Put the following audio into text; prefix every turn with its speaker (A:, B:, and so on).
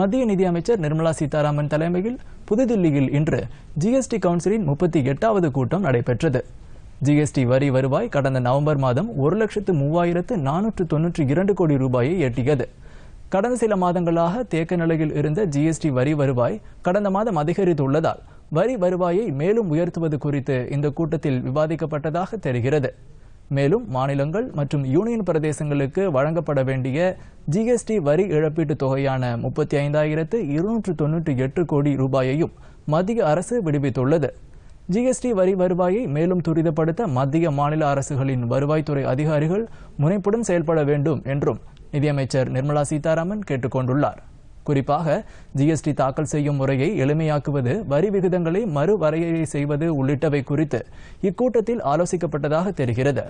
A: மத்திய நிதியமைச்சர் நிர்மலா சீதாராமன் தலைமையில் புதுதில்லியில் இன்று ஜிஎஸ்டி கவுன்சிலின் முப்பத்தி எட்டாவது கூட்டம் நடைபெற்றது ஜிஎஸ்டி வரி வருவாய் கடந்த நவம்பர் மாதம் ஒரு லட்சத்து மூவாயிரத்து நானூற்று தொன்னூற்றி இரண்டு கோடி ரூபாயை எட்டியது கடந்த சில மாதங்களாக தேக்க நிலையில் இருந்த ஜிஎஸ்டி வரி வருவாய் கடந்த மாதம் அதிகரித்துள்ளதால் வரி வருவாயை மேலும் உயர்த்துவது குறித்து இந்த கூட்டத்தில் விவாதிக்கப்பட்டதாக தெரிகிறது மேலும் மாநிலங்கள் மற்றும் யூனியன் பிரதேசங்களுக்கு வழங்கப்பட வேண்டிய ஜிஎஸ்டி வரி இழப்பீட்டுத் தொகையான முப்பத்தி ஐந்தாயிரத்து இருநூற்று தொன்னூற்றி எட்டு கோடி ரூபாயையும் மத்திய அரசு விடுவித்துள்ளது ஜிஎஸ்டி வரி வருவாயை மேலும் துரிதப்படுத்த மத்திய மாநில அரசுகளின் வருவாய்த்துறை அதிகாரிகள் முனைப்புடன் செயல்பட வேண்டும் என்றும் நிதியமைச்சர் நிர்மலா சீதாராமன் கேட்டுக்கொண்டுள்ளார் குறிப்பாக ஜிஎஸ்டி தாக்கல் செய்யும் முறையை எளிமையாக்குவது வரி விகிதங்களை மறுவரையறை செய்வது உள்ளிட்டவை குறித்து இக்கூட்டத்தில் ஆலோசிக்கப்பட்டதாக தெரிகிறது